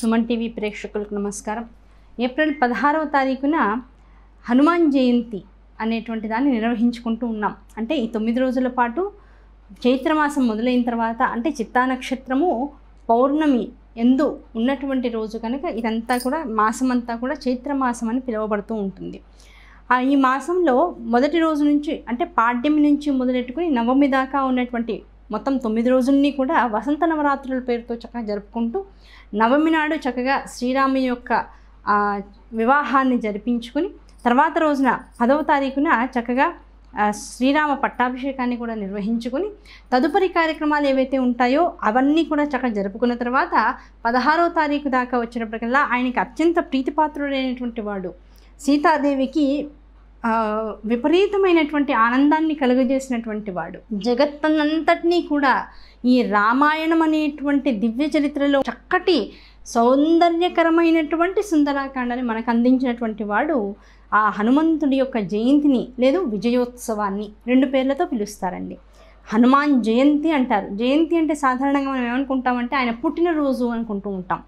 Suman TV ప్రేక్షకులకు నమస్కారం April పదహారవ తారీఖున హనుమాన్ జయంతి అనేటువంటి దాన్ని నిర్వహించుకుంటూ ఉన్నాం అంటే ఈ తొమ్మిది రోజుల పాటు చైత్రమాసం మొదలైన తర్వాత అంటే చిత్తా నక్షత్రము పౌర్ణమి ఎందు ఉన్నటువంటి రోజు కనుక ఇదంతా కూడా మాసం అంతా కూడా చైత్రమాసం అని పిలువబడుతూ ఉంటుంది ఈ మాసంలో మొదటి రోజు నుంచి అంటే పాడ్యమి నుంచి మొదలెట్టుకుని నవమి దాకా ఉన్నటువంటి మొత్తం తొమ్మిది రోజుల్ని కూడా వసంత నవరాత్రుల పేరుతో చక్కగా జరుపుకుంటూ నవమి నాడు చక్కగా శ్రీరాము యొక్క వివాహాన్ని జరిపించుకుని తర్వాత రోజున పదవ తారీఖున చక్కగా శ్రీరామ పట్టాభిషేకాన్ని కూడా నిర్వహించుకుని తదుపరి కార్యక్రమాలు ఏవైతే ఉంటాయో అవన్నీ కూడా చక్కగా జరుపుకున్న తర్వాత పదహారో తారీఖు దాకా వచ్చినప్పటికల్లా ఆయనకి అత్యంత ప్రీతిపాత్రుడైనటువంటి వాడు సీతాదేవికి విపరీతమైనటువంటి ఆనందాన్ని కలుగజేసినటువంటి వాడు జగత్తనంతటినీ కూడా ఈ రామాయణం అనేటువంటి దివ్య చరిత్రలో చక్కటి సౌందర్యకరమైనటువంటి సుందరాకాండాన్ని మనకు అందించినటువంటి వాడు ఆ హనుమంతుడి యొక్క జయంతిని లేదు విజయోత్సవాన్ని రెండు పేర్లతో పిలుస్తారండి హనుమాన్ జయంతి అంటారు జయంతి అంటే సాధారణంగా మనం ఏమనుకుంటామంటే ఆయన పుట్టినరోజు అనుకుంటూ ఉంటాం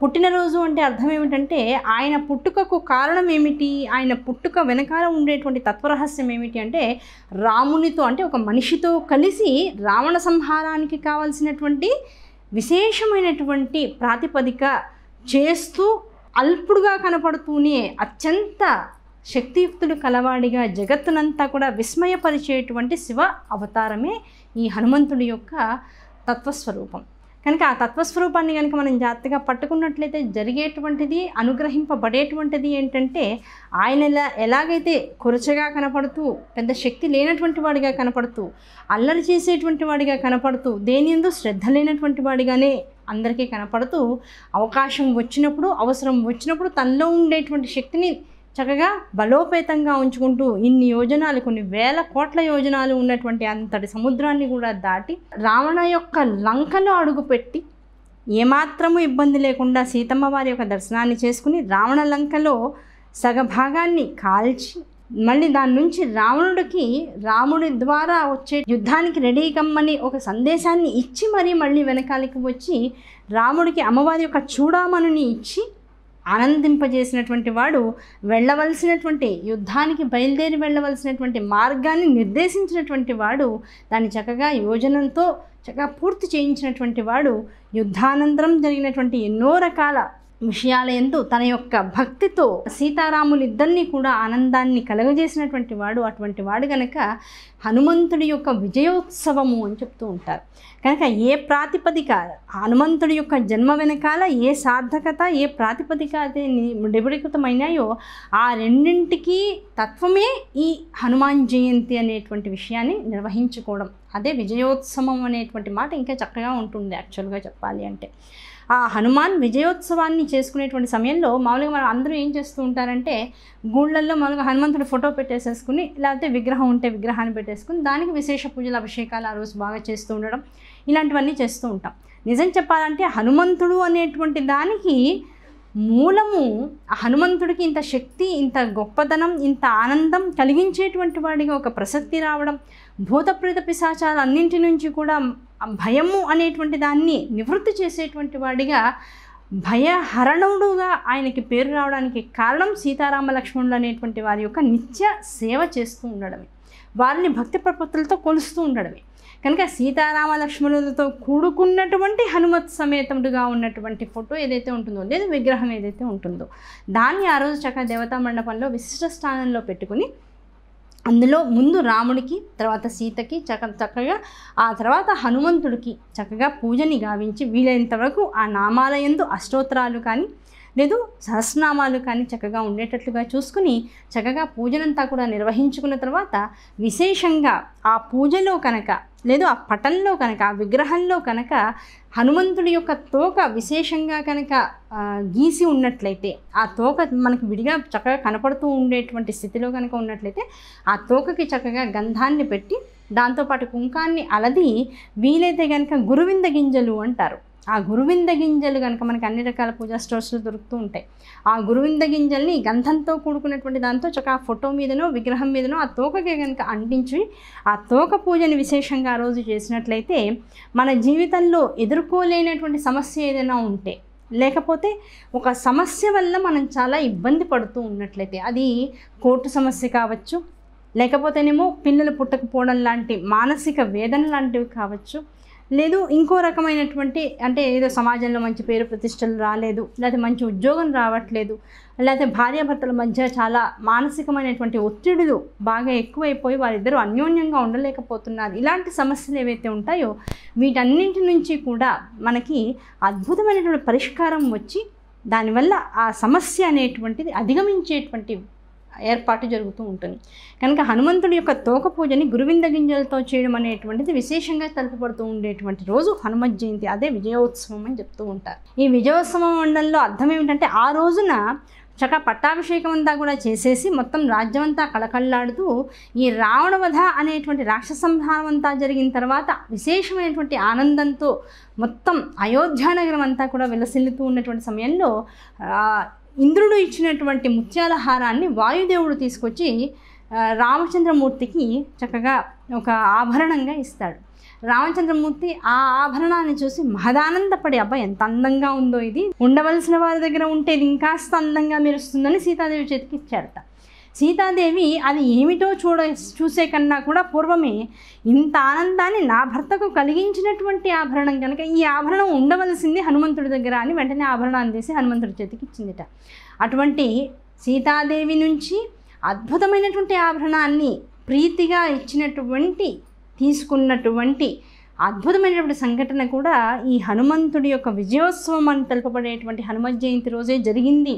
పుట్టినరోజు అంటే అర్థం ఏమిటంటే ఆయన పుట్టుకకు కారణం ఏమిటి ఆయన పుట్టుక వెనకాల ఉండేటువంటి తత్వరహస్యం ఏమిటి అంటే రామునితో అంటే ఒక మనిషితో కలిసి రావణ సంహారానికి కావలసినటువంటి విశేషమైనటువంటి ప్రాతిపదిక చేస్తూ అల్పుడుగా కనపడుతూనే అత్యంత శక్తియుక్తుడు కలవాడిగా జగత్తునంతా కూడా విస్మయపరిచేటువంటి శివ అవతారమే ఈ హనుమంతుడి యొక్క తత్వస్వరూపం కనుక ఆ తత్వస్వరూపాన్ని కనుక మనం జాగ్రత్తగా పట్టుకున్నట్లయితే జరిగేటువంటిది అనుగ్రహింపబడేటువంటిది ఏంటంటే ఆయన ఎలా ఎలాగైతే కొరచగా కనపడుతూ పెద్ద శక్తి లేనటువంటి వాడిగా కనపడుతూ అల్లరి చేసేటువంటి వాడిగా కనపడుతూ దేని ఎందు శ్రద్ధ లేనటువంటి వాడిగానే అందరికీ కనపడుతూ అవకాశం వచ్చినప్పుడు అవసరం వచ్చినప్పుడు తనలో ఉండేటువంటి శక్తిని చక్కగా బలోపేతంగా ఉంచుకుంటూ ఇన్ని యోజనాలు కొన్ని వేల కోట్ల యోజనాలు ఉన్నటువంటి అంతటి సముద్రాన్ని కూడా దాటి రావణ యొక్క లంకలో అడుగుపెట్టి ఏమాత్రము ఇబ్బంది లేకుండా సీతమ్మ వారి యొక్క దర్శనాన్ని చేసుకుని రావణ లంకలో సగభాగాన్ని కాల్చి మళ్ళీ దాని నుంచి రావణుడికి రాముడి ద్వారా వచ్చే యుద్ధానికి రెడీ కమ్మని ఒక సందేశాన్ని ఇచ్చి మరీ మళ్ళీ వెనకాలకి వచ్చి రాముడికి అమ్మవారి యొక్క చూడామణిని ఇచ్చి ఆనందింపజేసినటువంటి వాడు వెళ్ళవలసినటువంటి యుద్ధానికి బయలుదేరి వెళ్ళవలసినటువంటి మార్గాన్ని నిర్దేశించినటువంటి వాడు దాన్ని చక్కగా యోజనంతో చక్కగా పూర్తి చేయించినటువంటి వాడు యుద్ధానంతరం జరిగినటువంటి ఎన్నో రకాల విషయాలయందు తన యొక్క భక్తితో సీతారాములిద్దరినీ కూడా ఆనందాన్ని కలగజేసినటువంటి వాడు అటువంటి వాడు కనుక హనుమంతుడి యొక్క విజయోత్సవము అని చెప్తూ ఉంటారు కనుక ఏ ప్రాతిపదిక హనుమంతుడి యొక్క జన్మ వెనకాల ఏ సార్థకత ఏ ప్రాతిపదిక అయితే నిబడీకృతమైనాయో ఆ రెండింటికి తత్వమే ఈ హనుమాన్ జయంతి అనేటువంటి విషయాన్ని నిర్వహించుకోవడం అదే విజయోత్సవం అనేటువంటి మాట ఇంకా చక్కగా ఉంటుంది యాక్చువల్గా చెప్పాలి అంటే ఆ హనుమాన్ విజయోత్సవాన్ని చేసుకునేటువంటి సమయంలో మామూలుగా మనం అందరూ ఏం చేస్తూ ఉంటారంటే గూళ్ళల్లో మామూలుగా హనుమంతుడు ఫోటో పెట్టేసేసుకుని లేకపోతే విగ్రహం ఉంటే విగ్రహాన్ని పెట్టేసుకుని దానికి విశేష పూజలు అభిషేకాలు ఆ రోజు బాగా చేస్తూ ఉండడం ఇలాంటివన్నీ చేస్తూ ఉంటాం నిజం చెప్పాలంటే హనుమంతుడు అనేటువంటి దానికి మూలము హనుమంతుడికి ఇంత శక్తి ఇంత గొప్పతనం ఇంత ఆనందం కలిగించేటువంటి వాడిగా ఒక ప్రసక్తి రావడం భూతప్రేత పిశాచాలు అన్నింటి నుంచి కూడా భయము అనేటువంటి దాన్ని నివృత్తి చేసేటువంటి వాడిగా భయహరణుడుగా ఆయనకి పేరు రావడానికి కారణం సీతారామ లక్ష్మణులు అనేటువంటి వారి యొక్క నిత్య సేవ చేస్తూ ఉండడమే వారిని భక్తి ప్రపత్తులతో కొలుస్తూ ఉండడమే కనుక సీతారామ లక్ష్మణులతో కూడుకున్నటువంటి హనుమత్ సమేతముడుగా ఉన్నటువంటి ఫోటో ఏదైతే ఉంటుందో లేదా విగ్రహం ఏదైతే ఉంటుందో దాన్ని ఆ రోజు చక్కగా దేవతా మండపంలో విశిష్ట స్థానంలో పెట్టుకుని అందులో ముందు రాముడికి తర్వాత సీతకి చక్క చక్కగా ఆ తర్వాత హనుమంతుడికి చక్కగా పూజని గావించి వీలైనంతవరకు ఆ నామాలయందు అష్టోత్తరాలు కానీ లేదు సహస్రనామాలు కానీ చక్కగా ఉండేటట్లుగా చూసుకుని చక్కగా పూజనంతా కూడా నిర్వహించుకున్న తర్వాత విశేషంగా ఆ పూజలో కనుక లేదు ఆ పటంలో కనుక ఆ విగ్రహంలో కనుక హనుమంతుడి యొక్క తోక విశేషంగా కనుక గీసి ఉన్నట్లయితే ఆ తోక మనకి విడిగా చక్కగా కనపడుతూ ఉండేటువంటి స్థితిలో కనుక ఉన్నట్లయితే ఆ తోకకి చక్కగా గంధాన్ని పెట్టి దాంతోపాటు కుంకాన్ని అలది వీలైతే కనుక గురువింద గింజలు అంటారు ఆ గురువింద గింజలు కనుక మనకి అన్ని రకాల పూజా స్టోర్స్లో దొరుకుతూ ఉంటాయి ఆ గురువింద గింజల్ని గంధంతో కూడుకున్నటువంటి దాంతో చక్క ఆ ఫోటో మీదనో విగ్రహం మీదనో ఆ తోకకి కనుక అంటించి ఆ తోక పూజని విశేషంగా ఆ రోజు చేసినట్లయితే మన జీవితంలో ఎదుర్కోలేనటువంటి సమస్య ఏదైనా ఉంటే లేకపోతే ఒక సమస్య వల్ల మనం చాలా ఇబ్బంది పడుతూ ఉన్నట్లయితే అది కోర్టు సమస్య కావచ్చు లేకపోతేనేమో పిల్లలు పుట్టకపోవడం లాంటి మానసిక వేదన లాంటివి కావచ్చు లేదు ఇంకో రకమైనటువంటి అంటే ఏదో సమాజంలో మంచి పేరు ప్రతిష్టలు రాలేదు లేకపోతే మంచి ఉద్యోగం రావట్లేదు లేకపోతే భార్యాభర్తల మధ్య చాలా మానసికమైనటువంటి ఒత్తిడులు బాగా ఎక్కువైపోయి వారిద్దరూ అన్యోన్యంగా ఉండలేకపోతున్నారు ఇలాంటి సమస్యలు ఏవైతే ఉంటాయో వీటన్నింటి నుంచి కూడా మనకి అద్భుతమైనటువంటి పరిష్కారం వచ్చి దానివల్ల ఆ సమస్య అనేటువంటిది అధిగమించేటువంటి ఏర్పాటు జరుగుతూ ఉంటుంది కనుక హనుమంతుడి యొక్క తోక పూజని గురువింద గింజలతో చేయడం అనేటువంటిది విశేషంగా తలుపుపడుతూ ఉండేటువంటి రోజు హనుమత్ జయంతి అదే విజయోత్సవం అని చెప్తూ ఉంటారు ఈ విజయోత్సవం మండలంలో అర్థం ఏమిటంటే ఆ రోజున చక్కగా పట్టాభిషేకం అంతా కూడా చేసేసి మొత్తం రాజ్యం అంతా కళకళలాడుతూ ఈ రావణవధ అనేటువంటి రాక్షస సంహారం అంతా జరిగిన తర్వాత విశేషమైనటువంటి ఆనందంతో మొత్తం అయోధ్యానగరం అంతా కూడా విలసిల్లుతూ ఉన్నటువంటి సమయంలో ఇంద్రుడు ఇచ్చినటువంటి ముత్యాల హారాన్ని వాయుదేవుడు తీసుకొచ్చి రామచంద్రమూర్తికి చక్కగా ఒక ఆభరణంగా ఇస్తాడు రామచంద్రమూర్తి ఆ ఆభరణాన్ని చూసి మహదానందపడి అబ్బాయి ఎంత అందంగా ఉందో ఇది ఉండవలసిన వారి దగ్గర ఉంటే ఇది ఇంకాస్త అందంగా మెరుస్తుందని సీతాదేవి చేతికి ఇచ్చారట సీతాదేవి అది ఏమిటో చూడ చూసే కన్నా కూడా పూర్వమే ఇంత ఆనందాన్ని నా భర్తకు కలిగించినటువంటి ఆభరణం కనుక ఈ ఆభరణం ఉండవలసింది హనుమంతుడి దగ్గర అని వెంటనే ఆభరణాన్ని తీసి హనుమంతుడి చేతికి ఇచ్చిందిట అటువంటి సీతాదేవి నుంచి అద్భుతమైనటువంటి ఆభరణాన్ని ప్రీతిగా ఇచ్చినటువంటి తీసుకున్నటువంటి అద్భుతమైనటువంటి సంఘటన కూడా ఈ హనుమంతుడి యొక్క విజయోత్సవం అని తెలుపబడేటువంటి హనుమ జయంతి రోజే జరిగింది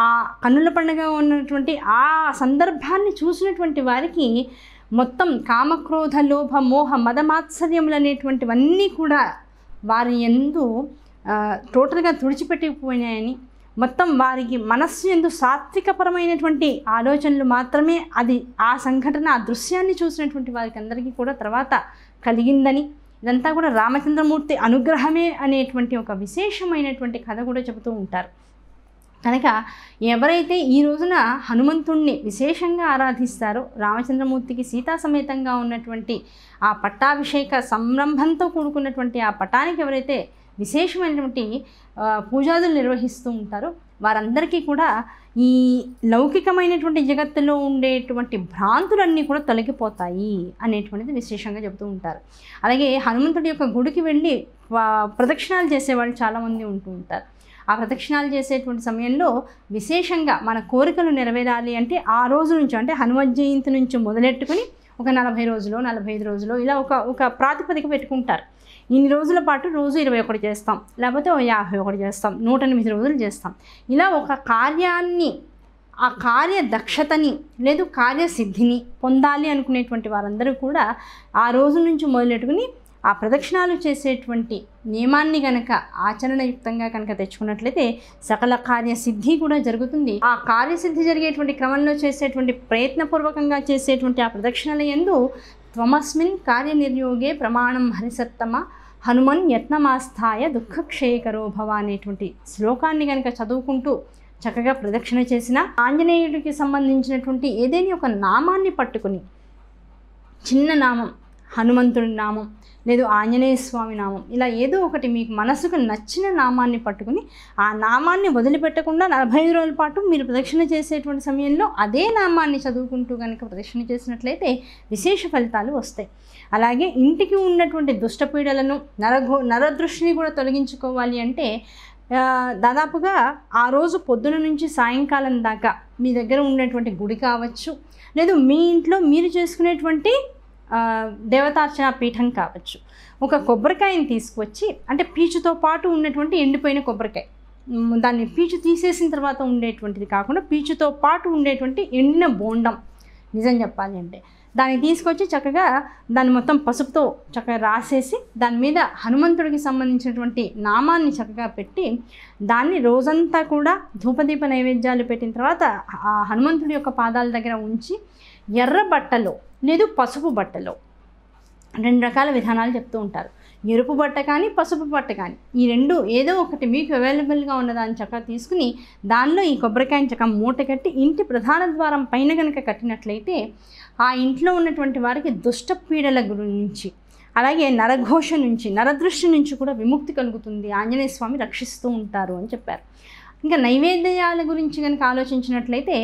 ఆ కన్నుల పండుగ ఉన్నటువంటి ఆ సందర్భాన్ని చూసినటువంటి వారికి మొత్తం కామక్రోధ లోభ మోహ మదమాత్సర్యములు అనేటువంటివన్నీ కూడా వారి ఎందు టోటల్గా తుడిచిపెట్టిపోయినాయని మొత్తం వారికి మనస్సు ఎందు సాత్వికపరమైనటువంటి ఆలోచనలు మాత్రమే అది ఆ సంఘటన ఆ దృశ్యాన్ని చూసినటువంటి వారికి అందరికీ కూడా తర్వాత కలిగిందని ఇదంతా కూడా రామచంద్రమూర్తి అనుగ్రహమే అనేటువంటి ఒక విశేషమైనటువంటి కథ కూడా చెబుతూ ఉంటారు కనుక ఎవరైతే ఈ రోజున హనుమంతుణ్ణి విశేషంగా ఆరాధిస్తారో రామచంద్రమూర్తికి సీతా సమేతంగా ఉన్నటువంటి ఆ పట్టాభిషేక సంరంభంతో కూడుకున్నటువంటి ఆ పటానికి ఎవరైతే విశేషమైనటువంటి పూజాదులు నిర్వహిస్తూ ఉంటారో వారందరికీ కూడా ఈ లౌకికమైనటువంటి జగత్తులో ఉండేటువంటి భ్రాంతులన్నీ కూడా తొలగిపోతాయి అనేటువంటిది విశేషంగా చెబుతూ ఉంటారు అలాగే హనుమంతుడి యొక్క గుడికి వెళ్ళి ప్రదక్షిణాలు చేసేవాళ్ళు చాలామంది ఉంటూ ఉంటారు ఆ ప్రదక్షిణాలు చేసేటువంటి సమయంలో విశేషంగా మన కోరికలు నెరవేరాలి అంటే ఆ రోజు నుంచి అంటే హనుమత్ జయంతి నుంచి మొదలెట్టుకుని ఒక నలభై రోజులు నలభై ఐదు రోజులు ఇలా ఒక ఒక ప్రాతిపదిక పెట్టుకుంటారు ఇన్ని రోజుల పాటు రోజు ఇరవై ఒకటి చేస్తాం లేకపోతే యాభై ఒకటి చేస్తాం నూట ఎనిమిది రోజులు చేస్తాం ఇలా ఒక కార్యాన్ని ఆ కార్యదక్షతని లేదు కార్యసిద్ధిని పొందాలి అనుకునేటువంటి వారందరూ కూడా ఆ రోజు నుంచి మొదలెట్టుకుని ఆ ప్రదక్షిణాలు చేసేటువంటి నియమాన్ని గనక ఆచరణయుక్తంగా కనుక తెచ్చుకున్నట్లయితే సకల కార్యసిద్ధి కూడా జరుగుతుంది ఆ కార్యసిద్ధి జరిగేటువంటి క్రమంలో చేసేటువంటి ప్రయత్నపూర్వకంగా చేసేటువంటి ఆ ప్రదక్షిణల ఎందు త్వమస్మిన్ కార్యనిర్యోగే ప్రమాణం హరిసత్తమ హనుమన్ యత్నమాస్థాయ దుఃఖక్షయకరో భవ అనేటువంటి శ్లోకాన్ని కనుక చదువుకుంటూ చక్కగా ప్రదక్షిణ చేసిన ఆంజనేయుడికి సంబంధించినటువంటి ఏదైనా ఒక నామాన్ని పట్టుకుని చిన్న నామం హనుమంతుడి నామం లేదు ఆంజనేయ స్వామి నామం ఇలా ఏదో ఒకటి మీకు మనసుకు నచ్చిన నామాన్ని పట్టుకుని ఆ నామాన్ని వదిలిపెట్టకుండా నలభై ఐదు రోజుల పాటు మీరు ప్రదక్షిణ చేసేటువంటి సమయంలో అదే నామాన్ని చదువుకుంటూ కనుక ప్రదక్షిణ చేసినట్లయితే విశేష ఫలితాలు వస్తాయి అలాగే ఇంటికి ఉన్నటువంటి దుష్టపీడలను నరఘో నరదృష్టిని కూడా తొలగించుకోవాలి అంటే దాదాపుగా ఆ రోజు పొద్దున నుంచి సాయంకాలం దాకా మీ దగ్గర ఉన్నటువంటి గుడి కావచ్చు లేదు మీ ఇంట్లో మీరు చేసుకునేటువంటి దేవతార్చన పీఠం కావచ్చు ఒక కొబ్బరికాయని తీసుకువచ్చి అంటే పీచుతో పాటు ఉన్నటువంటి ఎండిపోయిన కొబ్బరికాయ దాన్ని పీచు తీసేసిన తర్వాత ఉండేటువంటిది కాకుండా పీచుతో పాటు ఉండేటువంటి ఎండిన బోండం నిజం చెప్పాలి అంటే దాన్ని తీసుకొచ్చి చక్కగా దాన్ని మొత్తం పసుపుతో చక్కగా రాసేసి దాని మీద హనుమంతుడికి సంబంధించినటువంటి నామాన్ని చక్కగా పెట్టి దాన్ని రోజంతా కూడా ధూపదీప నైవేద్యాలు పెట్టిన తర్వాత ఆ హనుమంతుడి యొక్క పాదాల దగ్గర ఉంచి ఎర్ర బట్టలో లేదు పసుపు బట్టలో రెండు రకాల విధానాలు చెప్తూ ఉంటారు ఎరుపు బట్ట కానీ పసుపు బట్ట కానీ ఈ రెండు ఏదో ఒకటి మీకు అవైలబుల్గా ఉన్నదాని చక్క తీసుకుని దానిలో ఈ కొబ్బరికాయ చక్క మూట కట్టి ఇంటి ప్రధాన ద్వారం పైన కనుక కట్టినట్లయితే ఆ ఇంట్లో ఉన్నటువంటి వారికి దుష్ట పీడల గురించి అలాగే నరఘోష నుంచి నరదృష్టి నుంచి కూడా విముక్తి కలుగుతుంది ఆంజనేయ స్వామి రక్షిస్తూ ఉంటారు అని చెప్పారు ఇంకా నైవేద్యాల గురించి కనుక ఆలోచించినట్లయితే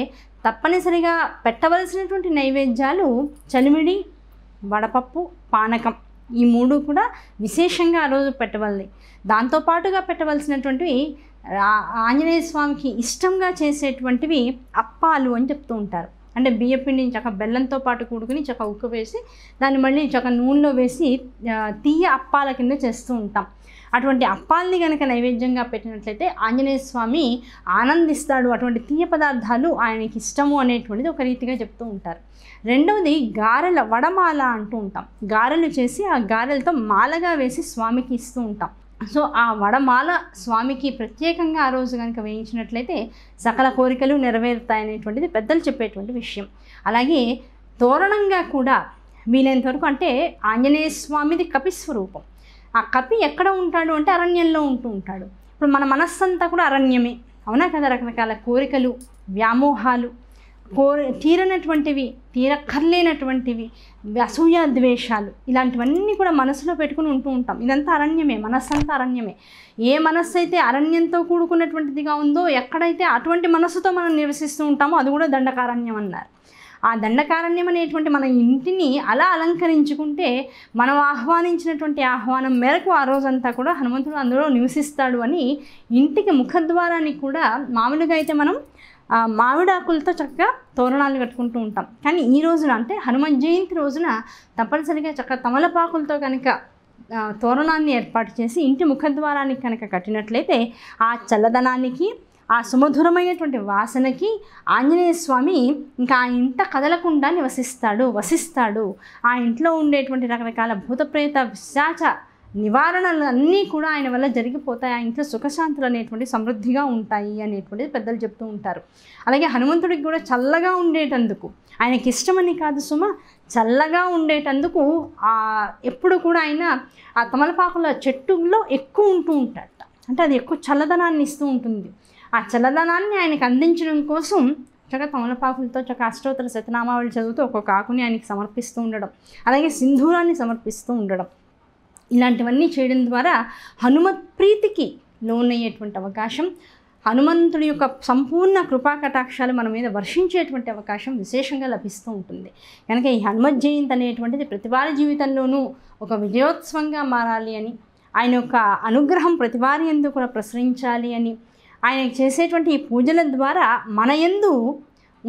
తప్పనిసరిగా పెట్టవలసినటువంటి నైవేద్యాలు చలిమిడి వడపప్పు పానకం ఈ మూడు కూడా విశేషంగా ఆ రోజు పెట్టవల్లి దాంతోపాటుగా పెట్టవలసినటువంటివి ఆంజనేయ స్వామికి ఇష్టంగా చేసేటువంటివి అప్పాలు అని చెప్తూ ఉంటారు అంటే బియ్యపిండి చక్క బెల్లంతో పాటు కూడుకుని చక్క ఉక్క వేసి దాన్ని మళ్ళీ చక్క నూనెలో వేసి తీయ అప్పాల కింద చేస్తూ ఉంటాం అటువంటి అప్పాల్ని కనుక నైవేద్యంగా పెట్టినట్లయితే ఆంజనేయ స్వామి ఆనందిస్తాడు అటువంటి తీయ పదార్థాలు ఆయనకి ఇష్టము అనేటువంటిది ఒక రీతిగా చెప్తూ ఉంటారు రెండవది గారెల వడమాల అంటూ ఉంటాం గారెలు చేసి ఆ గారెలతో మాలగా వేసి స్వామికి ఇస్తూ ఉంటాం సో ఆ వడమాల స్వామికి ప్రత్యేకంగా ఆ రోజు కనుక వేయించినట్లయితే సకల కోరికలు నెరవేరుతాయనేటువంటిది పెద్దలు చెప్పేటువంటి విషయం అలాగే తోరణంగా కూడా వీలైనంత వరకు అంటే ఆంజనేయ స్వామిది కపిస్వరూపం ఆ కపి ఎక్కడ ఉంటాడు అంటే అరణ్యంలో ఉంటూ ఉంటాడు ఇప్పుడు మన మనస్సంతా కూడా అరణ్యమే అవునా కదా రకరకాల కోరికలు వ్యామోహాలు కోరి తీరనటువంటివి తీరక్కర్లేనటువంటివి అసూయ ద్వేషాలు ఇలాంటివన్నీ కూడా మనసులో పెట్టుకుని ఉంటూ ఉంటాం ఇదంతా అరణ్యమే మనస్సు అంతా అరణ్యమే ఏ మనస్సు అయితే అరణ్యంతో కూడుకున్నటువంటిదిగా ఉందో ఎక్కడైతే అటువంటి మనస్సుతో మనం నివసిస్తూ ఉంటామో అది కూడా దండకారణ్యం అన్నారు ఆ దండకారణ్యం అనేటువంటి మన ఇంటిని అలా అలంకరించుకుంటే మనం ఆహ్వానించినటువంటి ఆహ్వానం మేరకు ఆ రోజంతా కూడా హనుమంతుడు అందులో నివసిస్తాడు అని ఇంటికి ముఖద్వారాన్ని కూడా మామూలుగా అయితే మనం మామిడాకులతో చక్కగా తోరణాలు కట్టుకుంటూ ఉంటాం కానీ ఈ రోజున అంటే హనుమన్ జయంతి రోజున తప్పనిసరిగా చక్కగా తమలపాకులతో కనుక తోరణాన్ని ఏర్పాటు చేసి ఇంటి ముఖద్వారానికి కనుక కట్టినట్లయితే ఆ చల్లదనానికి ఆ సుమధురమైనటువంటి వాసనకి ఆంజనేయ స్వామి ఇంకా ఆ ఇంట కదలకుండా నివసిస్తాడు వసిస్తాడు ఆ ఇంట్లో ఉండేటువంటి రకరకాల భూతప్రేత విశాచ నివారణలు అన్నీ కూడా ఆయన వల్ల జరిగిపోతాయి ఆ ఇంట్లో సుఖశాంతులు అనేటువంటి సమృద్ధిగా ఉంటాయి అనేటువంటిది పెద్దలు చెప్తూ ఉంటారు అలాగే హనుమంతుడికి కూడా చల్లగా ఉండేటందుకు ఆయనకి ఇష్టమని కాదు సుమ చల్లగా ఉండేటందుకు ఎప్పుడు కూడా ఆయన ఆ తమలపాకుల చెట్టులో ఎక్కువ ఉంటూ ఉంటాడు అంటే అది ఎక్కువ చల్లదనాన్ని ఇస్తూ ఉంటుంది ఆ చల్లదనాన్ని ఆయనకు అందించడం కోసం చక్కగా తమలపాకులతో చక్క అష్టోత్తర శతనామావళి చదువుతూ ఒక కాకుని ఆయనకి సమర్పిస్తూ ఉండడం అలాగే సింధూరాన్ని సమర్పిస్తూ ఉండడం ఇలాంటివన్నీ చేయడం ద్వారా హనుమత్ ప్రీతికి లోనయ్యేటువంటి అవకాశం హనుమంతుడి యొక్క సంపూర్ణ కృపా కటాక్షాలు మన మీద వర్షించేటువంటి అవకాశం విశేషంగా లభిస్తూ ఉంటుంది కనుక ఈ హనుమత్ జయంతి అనేటువంటిది ప్రతివారి జీవితంలోనూ ఒక విజయోత్సవంగా మారాలి అని ఆయన యొక్క అనుగ్రహం ప్రతివారి ఎందుకు కూడా ప్రసరించాలి అని ఆయన చేసేటువంటి ఈ పూజల ద్వారా మన ఎందు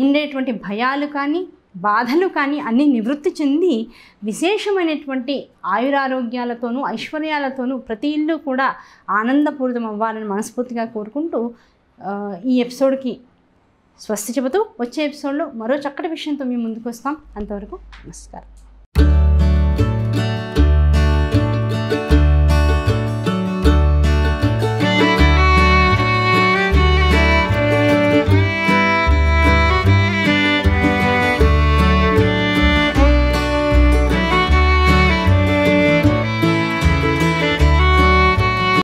ఉండేటువంటి భయాలు కానీ బాధలు కానీ అన్నీ నివృత్తి చెంది విశేషమైనటువంటి ఆయురారోగ్యాలతోనూ ఐశ్వర్యాలతోనూ ప్రతి ఇల్లు కూడా ఆనందపూరితం అవ్వాలని మనస్ఫూర్తిగా కోరుకుంటూ ఈ ఎపిసోడ్కి స్వస్తి చెబుతూ వచ్చే ఎపిసోడ్లో మరో చక్కటి విషయంతో మేము ముందుకు వస్తాం అంతవరకు నమస్కారం